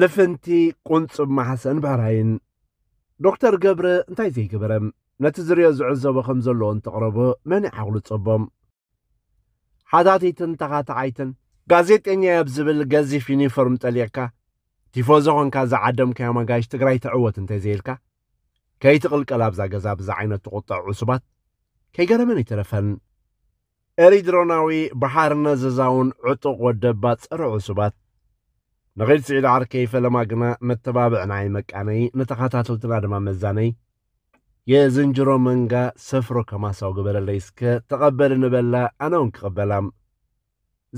ልፍንቲ ቁንጹም ማሕሰን ባህራይን ዶክተር ገብረ እንታይ ዘይግብረ ነቲ ዝርዮ ዝዕዘቦ ከም ዘለዎ እንተቕረቡ መን ዓቕልፀቦም ሓታቲትን ተኻተዓይትን ጋዜጠኛ ኣብ ዝብል ገዚፍ ዩኒፎርም ጠሊቕካ ቲፎዞ ኾንካ ዝዓደምካዮ መጋጅ ትግራይ ትዕወት እንተዘይልካ ከይትቕልቀል ኣብዛ ገዛ ብዛ ዓይነት ትቑጥዕ ዕሱባት ከይገረመን ይተረፈን ኤሪድሮናዊ ባሓርነ ዘዛውን ዕጡቕ ወደባ ፀረ ዕሱባት ንኸይትስዒ ዳዓር ከይፈለማ ግና መተባብዕ ናይ መቃነይ ንተኸታተልትና ድማ መዛነይ የዝንጅሮ መንጋ ሰፍሮ ከማሳው ግበረለይ እስከ ተቐበል ንበላ ኣነ እውን ክቕበላም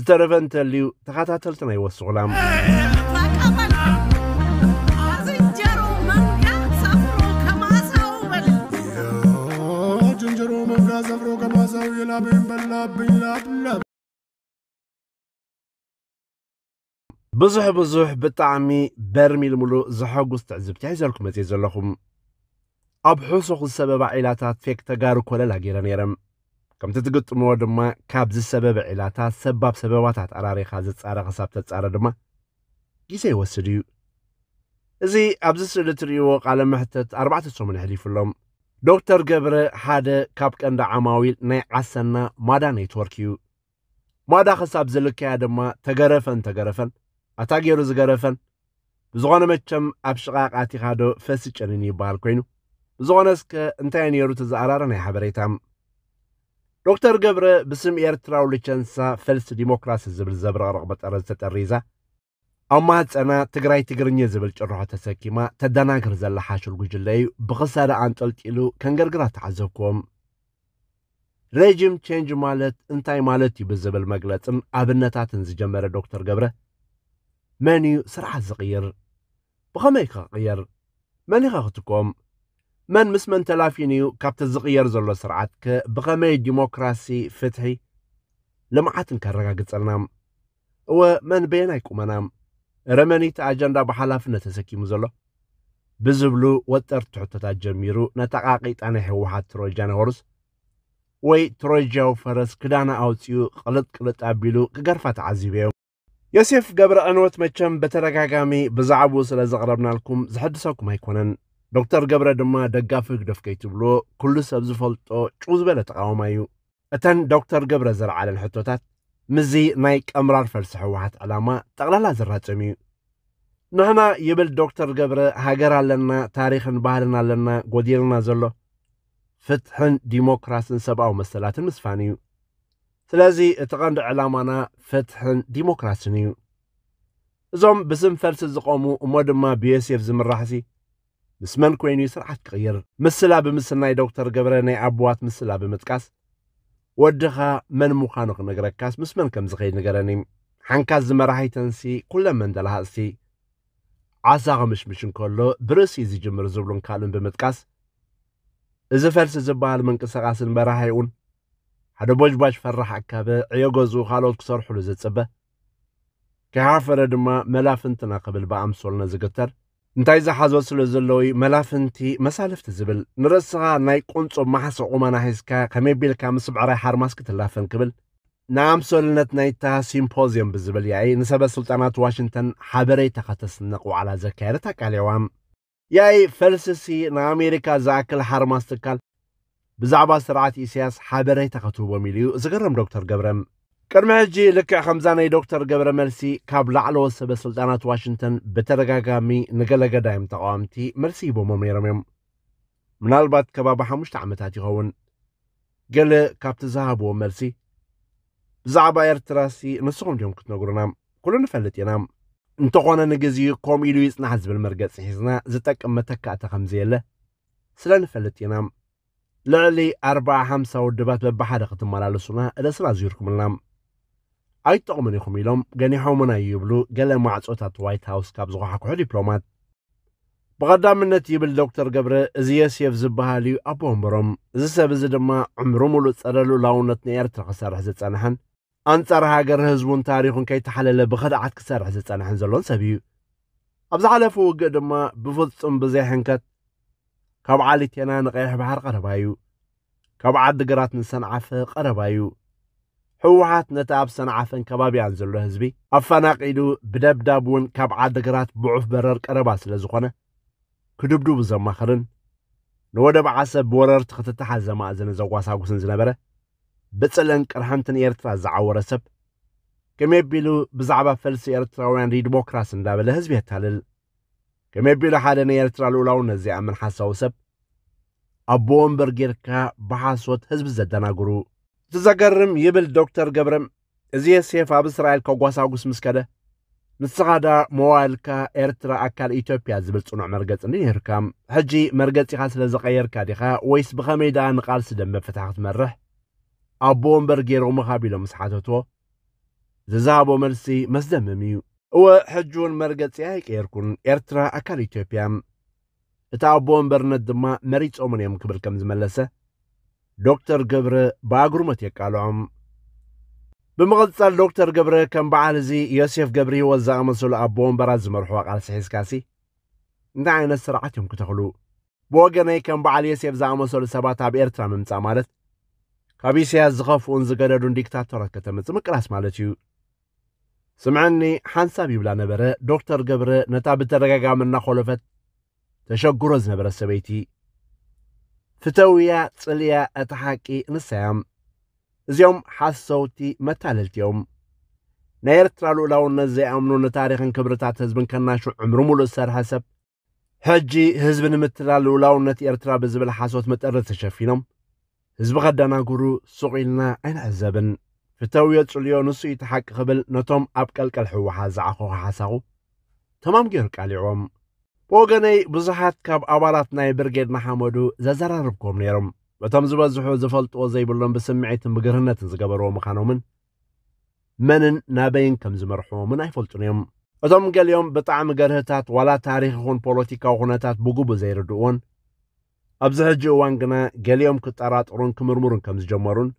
ዝተረፈ እንተልዩ ተኸታተልትና ይወስቑላም ዝንጀሮ መንጋ ሰፍሮ ከማሳው የላብኝ በላብኝ ላ ብዙሕ ብዙሕ ብጣዕሚ በርሚል ሙሉእ ዝሐጉስ ትዕዝብቲ ሒዘልኩም መፅእ ዘለኹም ኣብ ሕሱኽ ዝሰበባ ዒላታት ፌክ ተጋሩ ኮለላ ገይረ ነይረም ከምቲ ትግጥምዎ ድማ ካብ ዝሰበበ ዒላታት ሰባብ ሰበባታት ኣራሪኻ ዝፃረ ክሳብ ተፃረ ድማ ግዜ ይወስድ እዩ እዚ ኣብዚ ስእሊ እትርእይዎ ቃለ ምሕተት ኣርባዕተ ሰሙን ይሕሊፉሎም ዶክተር ገብረ ሓደ ካብ ቀንዲ ዓማዊል ናይ ዓሰና ማዳ ኔትወርክ እዩ ማዳ ክሳብ ዝልከያ ድማ ተገረፈን ተገረፈን ኣታ ገይሩ ዝገረፈን ብዝኾነ መቸም ኣብ ሽቓቕ ኣቲኻዶ ፈሲጨንን ይበሃል ኮይኑ ብዝኾነ እስከ እንታይ ነይሩ ተዘኣራረ ናይ ሓበሬታም ዶክተር ገብረ ብስም ኤርትራዊ ልቸንሳ ፈልሲ ዲሞክራሲ ዝብል ዘብረቕርቕ መጠረ ዝተጠሪዛ ኣብ ማህፀና ትግራይ ትግርኘ ዝብል ጭርሖ ተሰኪማ ተደናግር ዘላ ሓሽል ጉጅለ እዩ ብኽሳደ ኣንጠልጢሉ ከንገርግራ ተዓዘብክዎም ሬጅም ቼንጅ ማለት እንታይ ማለት እዩ ብዝብል መግለፅን ኣብነታትን ዝጀመረ ዶክተር ገብረ ماني سرعه زغير بغا غير يغير ماني غاغتكم من مسمن تلافينيو كابت الزغير زلو سرعتك بغا ما ديموكراسي فتحي لما عاد نكرغا قتلنا و من بينا يكون رماني تاجندا بحلاف نتسكي مزلو بزبلو وتر تحت تاجميرو نتاقاقي تاني حوحات تروجان هورس وي تروجاو فرس كدانا اوتيو قلت قلت ابيلو كغرفة عزيبيو ዮሴፍ ገብረ ኣንወት መቸም በተደጋጋሚ ብዛዕባኡ ስለ ዘቕረብናልኩም ዝሐድሰኩም ኣይኮነን ዶክተር ገብረ ድማ ደጋፊ ክደፍከይ ትብሎ ኩሉ ሰብ ዝፈልጦ ጭው ዝበለ ተቃወማ እዩ እተን ዶክተር ገብረ ዘረዓለን ሕቶታት ምዚ ናይ ቀምራር ፈልሲ ሕወሓት ዕላማ ጠቕላላ ዝራጨም እዩ ንሕና ይብል ዶክተር ገብረ ሃገር ኣለና ታሪክን ባህልን ኣለና ጎዲርና ዘሎ ፍትሕን ዲሞክራስን ሰብኣዊ መሰላትን ምስፋን እዩ ስለዚ እቲ ቐንዲ ዕላማና ፍትሕን ዲሞክራስን እዩ እዞም ብስም ፈልሲ ዝቖሙ እሞ ድማ ብዮሴፍ ዝምራሕሲ ምስ መን ኮይኑ ስርዓት ክቕይር ምስላ ብምስል ናይ ዶክተር ገብረ ናይ ኣቦዋት ምስላ ብምጥቃስ ወድኻ መን ምዃኑ ክነግረካስ ምስ መን ከም ዝኸይድ ንገረኒ ሓንካስ ዝመራሒተንሲ ኵለን መንደላሃፅቲ ዓሳ ኸምሽምሽ እንከሎ ብርእሲ ዝጅምር ዝብሉን ካልእን ብምጥቃስ እዚ ፈልሲ ዝበሃል ምንቅስቓስን መራሒ እውን حدا بوج باش فرح عكابة عيوغوزو خالوت كسر حلو زي تسبه كي عافرة دما ملافنتنا قبل بعام سولنا زيكتر انتايزا حاز وصلو زلوي ملافنتي مسالفت زبل نرسا ناي كونتو محس عمانا هزكا كمي بيل كامس بعراي حارماس كتلافن قبل نعم سولنت نايتا سيمبوزيوم بزبل يعي نسبة سلطانات واشنطن حبري تخطس النقو على زكارتك عليوام ياي فلسسي نا نعم امريكا زاكل حرماس تكال ብዛዕባ ስርዓት ኢሳያስ ሓበሬታ ኸትህቦም ኢሉ እዩ ዝገርም ዶክተር ገብረ ቅድሚ ሕጂ ልክዕ ከምዛ ናይ ዶክተር ገብረ መልሲ ካብ ላዕለዎት ሰበ ስልጣናት ዋሽንተን ብተደጋጋሚ ንገለገዳዮም ተቃዋምቲ መልሲ ሂቦሞም ነይሮም እዮም ምናልባት ከባቢ ሓሙሽተ ዓመታት ይኸውን ገለ ካብቲ ዝሃብዎ መልሲ ብዛዕባ ኤርትራሲ ንስኹም ድዮም ክትነግሩና ኩሉ ንፈልጥ ኢና እንተኾነ ንግዚኡ ከምኡ ኢሉ ይፅናሕ ዝብል መርገፂ ሒዝና ዝጠቅም መተካእቲ ከምዘየለ ስለ ንፈልጥ ኢና لعلي أربعة خمسة ودبات بحر قتم على لسنا رسم عزيزكم اللام أي تقمن يخم يلوم جني حومنا يبلو قال مع صوت وايت هاوس كاب زغح كحول دبلومات بغدا من يبل دكتور قبر زياس يفزبها لي أبوهم برم زس بزدم ما عمره ملو تسرلو لونت نير تغسر حزت سنحن أنتر هاجر هزبون تاريخون كي تحلل بخد عد كسر حزت سنحن زلون سبيو أبزعل فوق دم ما بفضل بزيحن كت كاب عالي تينا نغيح بحر قربايو كاب عاد قرات نسان عفه قربايو حوحات نتاب سان عفن كباب يانزلو هزبي افاناق ايدو بدب دابون كاب عاد قرات بعف برر قرباس لزقنا كدب دوب زماخرن نودب عاسب بورر تختتاح زما ازن زوغواس عقوسن زنبرة بتسلن كرحمتن ايرتفع زعور سب كميب بيلو بزعبا فلسي ايرتفع وان ريد بوكراسن دابل هزبي هتالل ከመይ ኣቢሉ ሓደ ናይ ኤርትራ ልኡላውነት ዘይኣመን ሰብ ኣብ ብወንበር ጌርካ ብሓሶት ህዝቢ ዘደናግሩ እቲ ዘገርም ይብል ዶክተር ገብረም እዚ የሴፍ ኣብ እስራኤል ከጓሳጉስ ምስ ከደ ንስኻ ዳ ሞባይልካ ኤርትራ ኣካል ኢትዮጵያ ዝብል ጽኑዕ መርገጽ እንድነርካ ሕጂ መርገጺኻ ስለ ዝቐየርካ ዲኻ ወይስ ብኸመይ ዳ ንቓልሲ ደም መፍትሕ ክትመርሕ ኣቦ ወንበር ገይሮም ኻቢሎም ምስ ሓተትዎ ዝዛሃቦ መልሲ መስደምም እዩ እወ ሕጁን መርገፂያ ይቀየርኩን ኤርትራ ኣካል ኢትዮጵያ እቲ ኣቦ እምበርነት ድማ መሪፆምን እዮም ክብል ከም ዝመለሰ ዶክተር ገብረ ብኣጉርመት የቃልዖም ብምቕፅል ዶክተር ገብረ ከም በዓል እዚ ዮሴፍ ገብሪ ህይወት ዝኣመሰሉ ኣቦ ወንበራት ዝመርሑ ቃልሲ ሒዝካሲ እንታይ ዓይነት ስርዓት እዮም ክተኽሉ ብወገነይ ከም በዓል ዮሴፍ ዝኣመሰሉ ሰባት ኣብ ኤርትራ ምምፃእ ማለት ካብ ኢሳያስ ዝኸፍኡን ዝገደዱን ዲክታቶራት ከተምፅ ምቅላስ ማለት እዩ ስምዐኒ ሓንሳብ ይብላ ነበረ ዶክተር ገብረ ነታ ብተደጋጋሚ እናኸለፈት ተሸጉሮ ዝነበረ ሰበይቲ ፍተውያ ጽልያ እቲ ሓቂ ንሳያም እዚኦም ሓሰውቲ መታለልትዮም ናይ ኤርትራ ልኡላውነት ዘይኣምኑ ንታሪኽን ክብርታት ህዝብን ከናሽዑ ዕምሪ ሙሉእ ዝሰርሐ ሰብ ሕጂ ህዝቢ ንምትላል ልኡላውነት ኤርትራ ብዝብል ሓሶት መጠሪ ተሸፊኖም ህዝቢ ኸደናግሩ ሱቕ ኢልና ኣይንዕዘብን ፍተውዮ ፅልዮ ንሱ እዩ ተሓቂ ክብል ነቶም ኣብ ቀልቀል ሕወሓት ዝዓኸኹ ሓሳኹ ተማም ገይሩ ቃሊዖም ብወገነይ ብዙሓት ካብ ኣባላት ናይ ብርጌድ ናሓመዱ ዘዘራርብክዎም ነይሮም በቶም ዝበዝሑ ዝፈልጥዎ ዘይብሎም ብስምዒትን ብግርህነትን ዝገበርዎ ምዃኖምን መንን ናበይን ከም ዝመርሕዎምን ኣይፈልጡን እዮም እቶም ገሊኦም ብጣዕሚ ገርህታት ዋላ ታሪክ ይኹን ፖለቲካዊ ኩነታት ብጉቡ ዘይርድእዎን ኣብዚ ሕጂ እዋን ግና ገሊኦም ክጠራጥሩን ክምርምሩን ከም ዝጀመሩን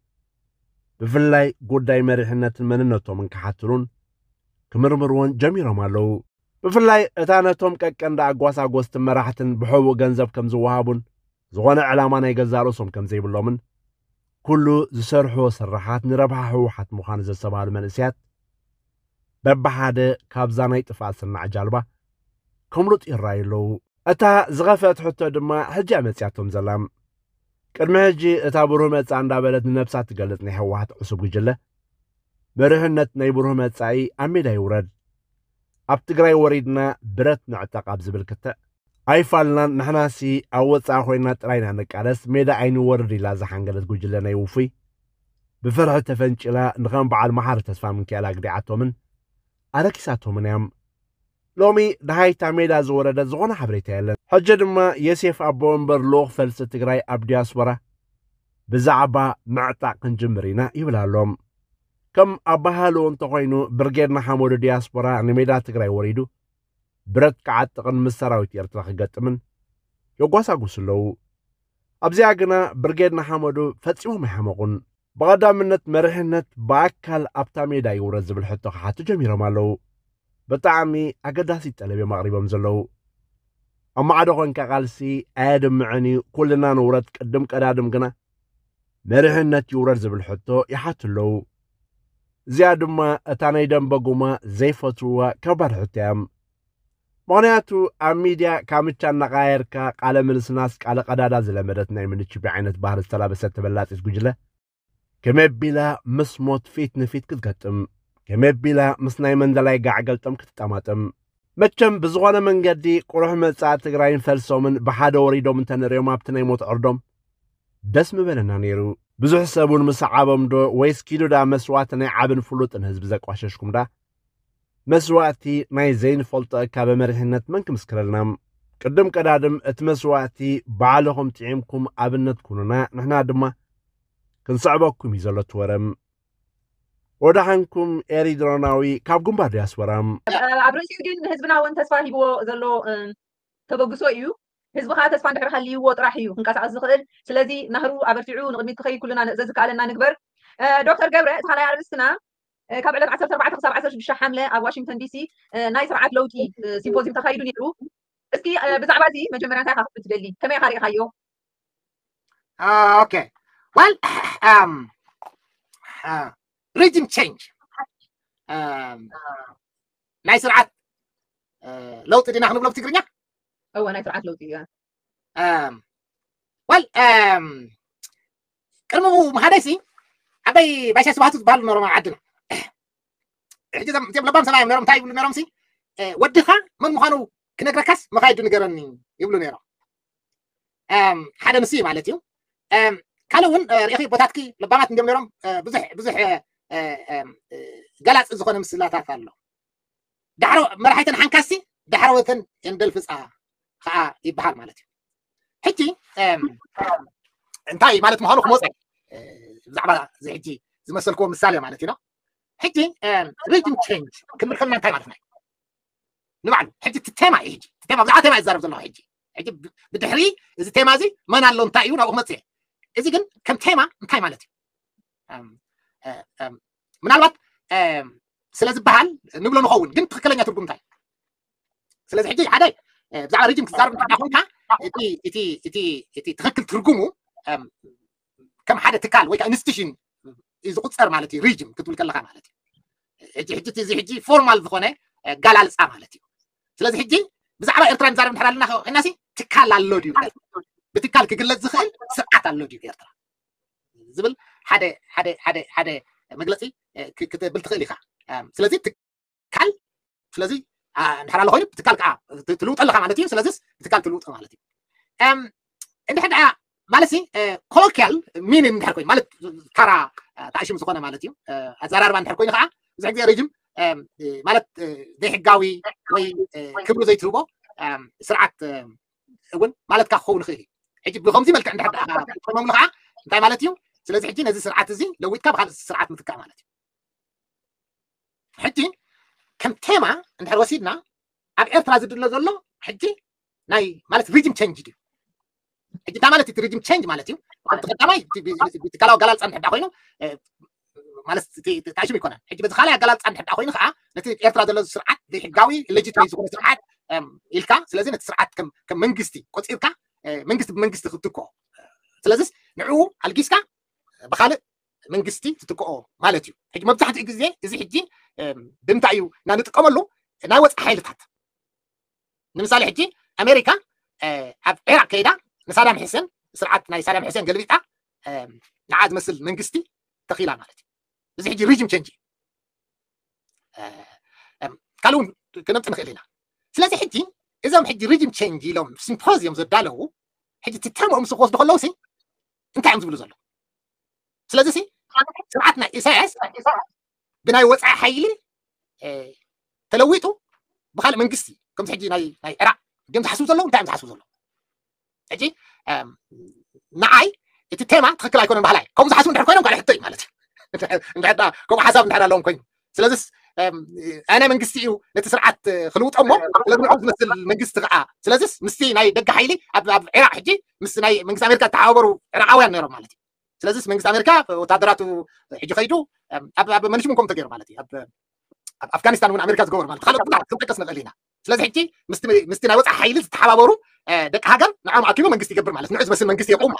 ብፍላይ ጉዳይ መሪሕነትን መንነቶምን ክሓትሉን ክምርምርዎን ጀሚሮም ኣለዉ ብፍላይ እታ ነቶም ቀቀንዳ ኣጓሳጎስትን መራሕትን ብሕቡእ ገንዘብ ከም ዝወሃቡን ዝኾነ ዕላማ ናይ ገዛ ርእሶም ከም ዘይብሎምን ኩሉ ዝሰርሕዎ ስራሓት ንረብሓ ህወሓት ምዃኑ ዘሰብሃሉ መንእስያት በብሓደ ካብዛ ናይ ጥፍኣት ስናዕ ጃልባ ከምሉጥ ይረኣዩ ኣለዉ እታ ዝኸፍአት ሕቶ ድማ ሕጂ መፅያቶም ዘላም ቅድሚ ሕጂ እታ ብሩህ መጻኢ እንዳበለት ንነብሳት ትገልጽ ናይ ህወሓት ዕሱብ ጉጅለ መርህነት ናይ ብሩህ መጻኢ ኣብ ሜዳ ይውረድ ኣብ ትግራይ ወሪድና ብረት ንዕጠቕ ኣብ ዝብል ክትዕ ኣይፋልናን ንሕናሲ ኣብ ወፃኢ ኮይንና ጥራይና ንቃለስ ሜዳ ኣይንወርድ ኢላ ዝሓንገለት ጉጅለ ናይ ውፉይ ብፍርሒ ተፈንጭላ ንኸም በዓል መሓር ተስፋ ምንክያል ግዲዓቶምን ኣረኪሳቶምን እዮም ሎሚ ድሃይ ታሜዳ ዝወረደ ዝኾነ ሓበሬታ የለን ሕጂ ድማ የሴፍ ኣቦ እምበር ልክ ፈልሲ ትግራይ ኣብ ዲያስፖራ ብዛዕባ ምዕጣቅ ክንጅምር ኢና ይብል ኣሎም ከም ኣባሃሉ እንተኮይኑ ብርጌድ ሓመዱ ዲያስፖራ ንሜዳ ትግራይ ወሪዱ ብረት ክዓጥቕን ምስ ሰራዊት ኤርትራ ክገጥምን የጓሳጉስ ኣለዉ ኣብዚኣ ግና ብርጌድ ሓመዱ ፈጺሞም ኣይሓመቑን ብቐዳምነት መርሕነት ብኣካል ኣብታ ሜዳ ይውረድ ዝብል ሕቶ ክሓቱ ጀሚሮም ኣለዉ ብጣዕሚ ኣገዳሲት ጠለብ ኣቕሪቦም ዘለዉ ኣብ ማዕዶ ኮንካ ቓልሲ ኣየድምዕን እዩ ኵልና ንውረት ቅድም ቀዳድም ግና መርህነት ይውረድ ዝብል ሕቶ ይሓት ኣለዉ እዚያ ድማ እታ ናይ ደንበ ጉማ ዘይፈትውዋ ከባድ ሕቶ እያም ምክንያቱ ኣብ ሚድያ ካብ ምቻ እናቃየርካ ቃለ ምልስናስ ቃለ ቀዳዳ ዝለመደት ናይ ምንችቢ ዓይነት ባህሪ ዝተላበሰት ተበላጢት ጉጅለ ከመቢላ ምስ ሞት ፊት ንፊት ክትገጥም ከመቢላ ምስ ናይ መንደላይ ጋዕገልጦም ክትጠማጥም መቸም ብዝኾነ መንገዲ ቁሩሕ መጻእ ትግራይን ፈልሶምን ብሓደ ወሪዶም እንተንሪኦም ኣብቲ ናይ ሞት ዕርዶም ደስ ምበለና ነይሩ ብዙሕ ሰብን እውን ምስ ዓቦም ዶ ወይስ ኪዱዳ መስዋእቲ ናይ ዓብን ፍሉጥን ህዝቢ ዘቋሸሽኩም ዳ መስዋእቲ ናይ ዘይንፈልጦ እካ በመሪሕነት መን ክምስክረልና ቅድም ቀዳድም እቲ መስዋእቲ ባዕልኹም ጥዒምኩም ኣብነት ኩኑና ንሕና ድማ ክንስዕበኩም እዩ ዘሎ ትወረም ودحنكم إيري دروناوي كاب قم بعد ياسبرام عبروسي يقول هزبنا وانت تسفى هيبو ذلو تبقسو إيو هزبو خاة تسفى نحرها اللي هو طراحيو هنكاس عزقل سلازي نهرو عبرتعو نغميت خي كلنا نزازك علينا نكبر دكتور قبرة تخالى يا عربستنا كاب علاق عسر سربعة تخصر عسر شبشة حاملة على واشنطن بي سي ناي سرعة لوتي سيمبوزيم تخايدو نيرو اسكي بزعبا زي مجمرا تاي خاصة بتبالي كمي خاري خايو Well, ريزم تشينج ناي سرعات آه، لوطي دينا حنو بلوب تكرنيا او ناي سرعات لوطي آه. ام وال ام كرمو مهدسي عبي باشا سبحاتو تبال نورو عدنا حجي زم تيب لبام سلايم نورو متايب نورو سي آه، ودخا من مخانو كنكركاس مخايدو نقرني يبلو نيرو ام حدا نسي مالتيو ام كالو ون ريخي بوتاتكي لبامات نديم نيرو بزح بزح ገላፂ ዝኾነ ምስላታት ኣሎ ዳሕሮ መራሒትን ሓንካሲ ዳሕረወትን እንብል ፍፃ ከዓ ይበሃል ማለት እዩ ሕጂ እንታይ ማለት ምዃኑ ክመፅእ ብዛዕባ እዚ ሕጂ ዝመሰልክዎ ምሳሌ ማለት እዩ ሕጂ ሪጅም ቼንጅ ክንብል ከለና እንታይ ማለትና እዩ ንባዕሉ ሕጂ እቲ ቴማ እዩ ሕጂ ቴማ ብዛዕባ ቴማ እዩ ዛረብ ዘለኹ ሕጂ ሕጂ ብድሕሪ እዚ ቴማ እዚ መን ኣሎ እንታይ እዩ ናብኡ ክመፅእ እዚ ግን ከም ቴማ እንታይ ማለት እዩ ምናልባት ስለ ዝበሃል ንብሎ ንኸውን ግን ትክክለኛ ትርጉም እንታይ ስለዚ ሕጂ ሓደ ብዛዕባ ሪጅም ክትዛርብ እንተ ኮይንካ እቲ ትክክል ትርጉሙ ከም ሓደ ትካል ወይ ከዓ ኢንስቲቱሽን እዩ ዝቁፀር ማለት እዩ ሪጅም ክትብል ከለካ ማለት እዩ ሕጂ ሕጂ እዚ ሕጂ ፎርማል ዝኮነ ጋላልፃ ማለት እዩ ስለዚ ሕጂ ብዛዕባ ኤርትራ ንዛረብ ንድሕር ኣለና ኮይናሲ ትካል ኣሎ ድዩ ብትካል ክግለፅ ዝኽእል ስርዓት ኣሎ ድዩ ኤርትራ ዝብል حدا حدا حدا حدا مجلسي كتبلت خيلي خا آه، سلازي تكال سلازي آه، نحرا لغوين بتكال كعا تلوت ألخا معلتي سلازيس بتكال تلوت ألخا معلتي أم إن حدا مالسي آه، كولوكيال مين نحرا كوين مالت كارا تعيشي مسوقنا معلتي أزرار بان نحرا كوين خا زعك دي ريجم مالت دي حقاوي وي كبرو زي تروبو سرعة اون مالت كاخون خيلي حيجي بلغمزي مالك عند حدا مالتي سلازي حجي نزي سرعات زي لو يتكب غال سرعات متكع مالاتي حجي كم تيما انتحر وسيدنا عب ارتراز دولو زولو حجي ناي مالات ريجيم تشينج دي حجي تا مالاتي تريجيم تشينج مالاتي تقدماي بيتكالاو غالال سان حدا خوينو آه، مالست تعيشو بيكونا حجي بزخالا غالال سان حدا خوينو خا نتي ارتراز دولو سرعات دي حقاوي الليجيتوي سكون سرعات إلكا سلازي نت سرعات كم منجستي قوت إلكا آه، منجست منجست خطوكو آه، سلازيس نعو هالجيسكا መንግስቲ ዝጥቀኦ ማለት እዩ ሕጂ መብዛሕትኡ ግዜ እዚ ሕጂ ብምንታይ እዩ ና ንጥቀመሉ ናይ ወፃእ ሓይልታት ንምሳሌ ሕጂ ኣሜሪካ ኣብ ዒራቅ ከይዳ ንሳዳም ሕሴን ስርዓት ናይ ሳዳም ሕሴን ገልቢጣ ንዓ ዝመስል መንግስቲ ተኺላ ማለት እዩ እዚ ሕጂ ሪጅም ቸንጅ ካልእ እውን ክነምፅእ ንኽእል ኢና ስለዚ ሕጂ እዞም ሕጂ ሪጅም ቸንጅ ኢሎም ሲምፖዚዮም ዘዳለዉ ሕጂ እቲ ተርምኦም ዝክወስዱ ከለውሲ ساعتنا إساس بناي وصع حيل إيه، تلويتو بخال من قصي كم تحجي ناي ناي إراء جمت حسوس الله دعمت حسوس الله أجي نعي إتي تيما تخكل أيكون بحلاي كم تحسون نحر كوينهم قال حطي مالتي نحن كم حساب نحر لهم كوين سلازس أنا من قصيو لتسرعات آه، خلوت أمه إيه، لازم نحط مثل من قصت غاء سلازس مستي ناي دق حيلي أب أب إراء حجي مستي ناي من قصت أمريكا تعابر وإراء عوين نيرو مالتي سلازس منجز أمريكا وتعذرات وحجوا خيدو أب أب ما نشوفهم تغير مالتي أب أب أفغانستان ومن أمريكا تغير مالتي خلاص طلع ثم قسم غلينا سلاز حتي مست مست ناوز حيل تحاورو دك هاجر نعم أكيد منجز تكبر مالتي نعز بس منجز يقوم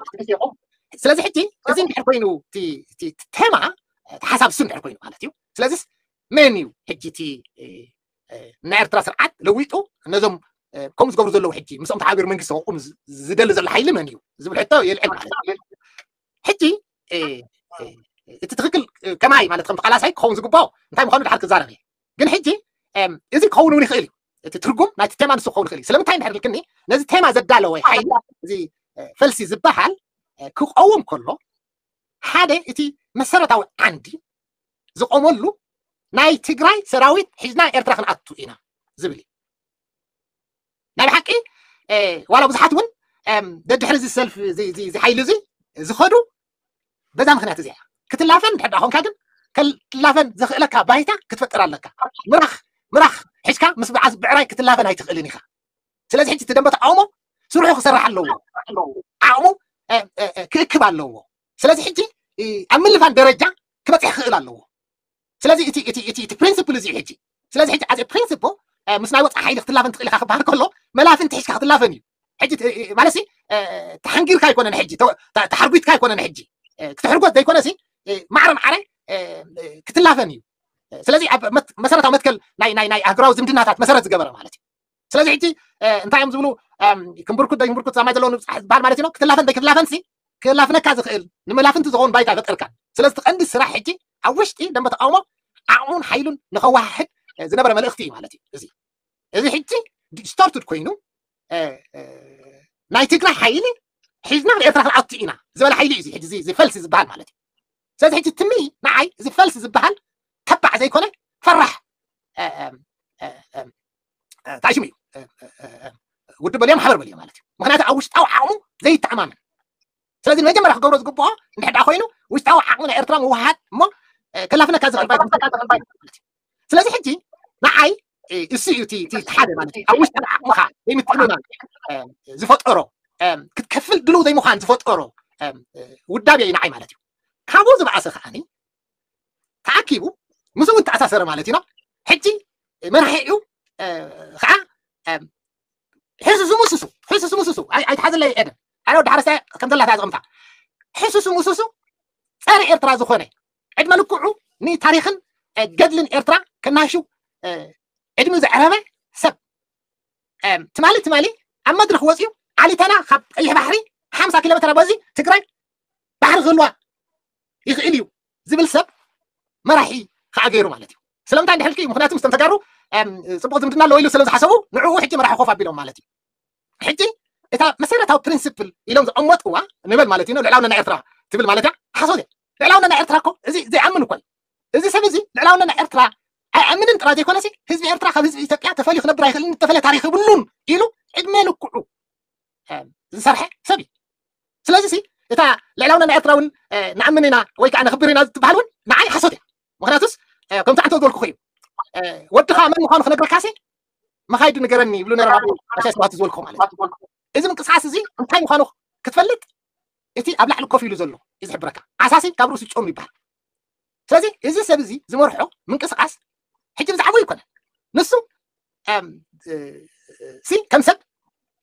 سلاز حتي تزين حركينو تي تي تما حسب سن حركينو مالتي سلاز منيو حجتي نعر تراس العد لويتو نزم كومز قبر زلو حجي مسام تعبير منجز وقوم زدل زل حيل منيو زبل يلعب ሕጂ እቲ ትክክል ከማይ ማለት ከም ተቃላሳይ ክኸውን ዝግብኦ እንታይ ምኳኑ ድሓር ክዛረብ እየ ግን ሕጂ እዚ ክኸውን እውን ይኽእል እዩ እቲ ትርጉም ናይቲ ቴማ ንሱ ክኸውን ይኽእል እዩ ስለምንታይ እንድሕር ልክኒ ነዚ ቴማ ዘዳለወ ሓይል እዚ ፈልሲ ዝበሃል ክቀውም ከሎ ሓደ እቲ መሰረታዊ ዓንዲ ዝቆመሉ ናይ ትግራይ ሰራዊት ሒዝና ኤርትራ ክንኣቱ ኢና ዝብል እዩ ናይ ብሓቂ ዋላ ብዙሓት እውን ደድሕሪ እዚ ሰልፊ እዚ ሓይሊ እዙይ زخدو بذا مخنات زيها كتلافن بحد أخون كادن كتلافن زخلكا بايتا كتفتر لك مرخ مرخ حشكا مس بعز بعراي كتلافن هاي تخلي نخا سلاز حتي تدمت عمو سرحو خسر حلو عمو كيكب على لو سلاز حتي عمل فان درجة كبت يخلي على لو سلاز إتي إتي إتي إتي principle زي حتي سلاز حتي as a principle مس نعوض أحيي تخلافن تخلي خا بحر كله ملافن تحشكا تخلافن يو حتي مالسي تحنجر كاي كونا نحجي تحرقيت كاي كونا نحجي آه، كتحرقوت داي كونا سي آه، معرن على آه، كتلافني سلازي مسرات او متكل ناي ناي ناي اغراو زمدنا تاع مسرات زغبر مالتي سلازي حتي انت يوم زبلو كمبركو داي مبركو زعما دلون بحال مالتي نو كتلافن داي كتلافن سي كلافنا كاز خيل نملافن تزغون بايتا غتركا سلازي تقند السرا حتي عوشتي لما تقاومو عون حيل نخوا واحد زنبره مالختي مالتي زي زي حتي ستارتد كوينو ناي تقرأ حيلي حيزنا على إطراف العطينا زبالة حيلي زي حيز زي زي فلس زبهل مالتي زاد حيز التمي معي زي فلس زبهل تبع زي كونه فرح تعيشي مي قلت بليام حبر بليام مالتي مخناتي أو وشت أو عامو زي تماما سلازي نجم راح قبرز قبوها نحد أخوينو وشت أو عامو نعرترام وهاد مو آه، كلافنا كازر سلازي حجي معي እሱ እዩ እቲ ሓደ ማለት እዩ ኣብ ውሽጢ ዓቕምካ ዘይምትእምማን ዝፈጠሮ ክትከፍል ድልው ዘይምዃን ዝፈጠሮ ውዳብ እዩ ንዓይ ማለት እዩ ካብኡ ዝበዓሰ ከዓኒ ተኣኪቡ ምስ እውን ተኣሳሰረ ማለት ኢና ሕጂ መራሒዑ ከዓ ሕሱሱ ሙስሱ ሕሱሱ ሙስሱ ኣይትሓዘለይ ኤደን ኣነ ወዲ ሓረስታይ ከም ዘላታ ዝቕምታ ሕሱሱ ሙስሱ ፀረ ኤርትራ ዝኾነ ዕድመ ልክዑ ንታሪክን ገድልን ኤርትራ ከናሹ ዕድሚኡ ዝዓረበ ሰብ ትማሊ ትማሊ ኣብ መድረክ ወፂኡ ዓሊተና ካብ ቀይሕ ባሕሪ ሓምሳ ኪሎ ሜትር በዚ ትግራይ ባሕሪ ክህልዋ ይኽእል እዩ ዝብል ሰብ መራሒ ከዓ ገይሩ ማለት እዩ ስለምንታይ እንድሕልኪ እዩ ምክንያቱ ምስ ተጋሩ ፅቡቅ ዝምድና ኣለዎ ኢሉ ስለዝሓሰቡ ንዕኡ ሕጂ መራሒ ኮፍ ኣቢሎም ማለት እዩ ሕጂ እታ መሰረታዊ ፕሪንስፕል ኢሎም ዝቐመጥዋ ንበል ማለት እዩ ልዕላውና ናይ ኤርትራ ትብል ማለት እያ ሓሶት እያ ልዕላውና ናይ ኤርትራ ኮ እዚ ዘይኣምን እኳ እዩ እዚ ሰብ እዚ ልዕላውና ናይ ኤርትራ ምንን ጥራ ዘይኮነሲ ህዝቢ ኤርትራ ካብ ህዝቢ ኢትዮጵያ ተፈልዩ ክነብር ኣይክእልን ዝተፈለየ ታሪክ ይብሉን ኢሉ ዕድመ ልክዑ ዝሰርሐ ሰብ እዩ ስለዚ ሲ እታ ልዕላውና ንኤርትራ እውን ንኣምን ኢና ወይ ከዓ ንክብር ኢና ዝትበሃል እውን ንዓይ ሓሶት እያ ምክንያቱስ ከምቲ ኣንተ ዝበልኩ እዩ ወድኻ መን ምኳኑ ክነግረካሲ መኻይዲ ንገረኒ ይብሉ ነረ ሰባት ዝበልኩ ማለት እዩ እዚ ምንቅስቃስ እዚ እንታይ ምኳኑ ክትፈልጥ እቲ ኣብ ላዕሊ ኮፍ ኢሉ ዘሎ እዩ ዝሕብረካ ዓሳሲ ካብ ርእሱ ጮም ይበሃል ስለዚ እዚ ሰብ እዚ ዝመርሖ ምንቅስቃስ حجم زعمو يكون نسو ام آه، آه، سي كم سب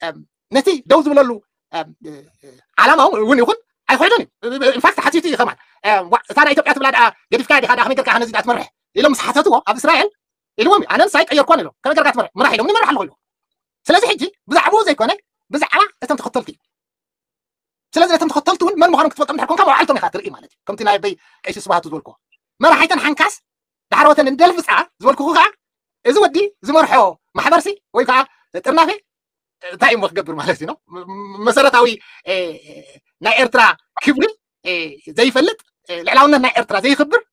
ام نتي دوز بلالو ام آه، علامة هم وين يكون اي خوي دوني انفاس حتيتي خمان ام سانا ايتوب قاتب لاد اه جدي فكاد يخاد اخمين كلك احنزي داتمرح يلو مسحاتاتو اب اسرائيل يلو امي انا نسايك اي اركوان لو كما جرقات مرح مراح يلو مني مرح الغلو سلازي حجي بزعبو زي كونك بزعبا استم تخطلتي سلازي استم تخطلتون من مهارم كتفوت امتحكم كم وعالتوني خاطر اي كم تنايب بي ايش سبهاتو دولكو مراحيتن حنكاس دحر وتن ندلف ساعه زول كوخا اذا ودي زمرحو محضرسي وي كاع ترنافي تايم وخبر مالتي نو مسرطاوي إيه، نا ايرترا كبر إيه، زي فلت العلاونا إيه، نا ايرترا زي خبر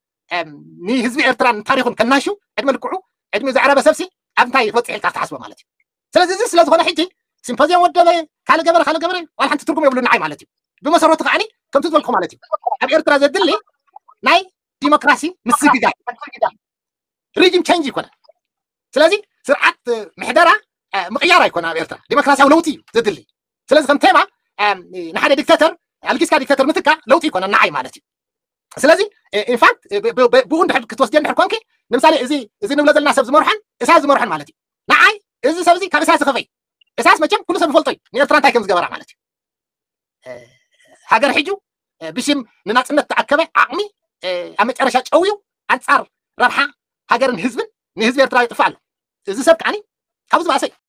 ني حزب ايرترا تاريخهم كناشو عدم الكعو عدم زعرابه سبسي ابنتاي فتحي كاع تحسبه مالتي سلازي زي سلاز هنا حيتي سيمبوزيوم ودبي قال قبر قال قبر ولا حتى تركم يقولوا نعي مالتي بمسرطه قاني كم تدبلكم مالتي ايرترا زدلي ناي ዲሞክራሲ ምስግጋይ ሪጅም ቸንጅ ይኮነ ስለዚ ስርዓት ምሕደራ ምቅያር ኣይኮነ ኣብ ኤርትራ ዲሞክራሲያዊ ለውጢ እዩ ዝድሊ ስለዚ ከም ቴማ ንሓደ ዲክተተር ኣልጊስካ ዲክተተር ምትካ ለውጢ ይኮነ ንዓይ ማለት እዩ ስለዚ ኢንፋክት ብኡ እንድሕር ክትወስደ እንድሕር ኮንኪ ንምሳሌ እዚ እዚ ንብሎ ዘለና ሰብ ዝመርሖን እሳስ ዝመርሖን ማለት እዩ ንዓይ እዚ ሰብ እዚ ካብ እሳስ ዝኸፈ እዩ እሳስ መቸም ኩሉ ሰብ ይፈልጦ እዩ ንኤርትራ እንታይ ከም ዝገበራ ማለት እዩ ሃገር ሕጁ ብሽም ንናፅነት ተኣከበ ዓቕሚ آه، أما ترشح أويو عن صار ربحه هجر الحزب نهزم يرتفع الطفل إذا سبق عني حافظ بعسي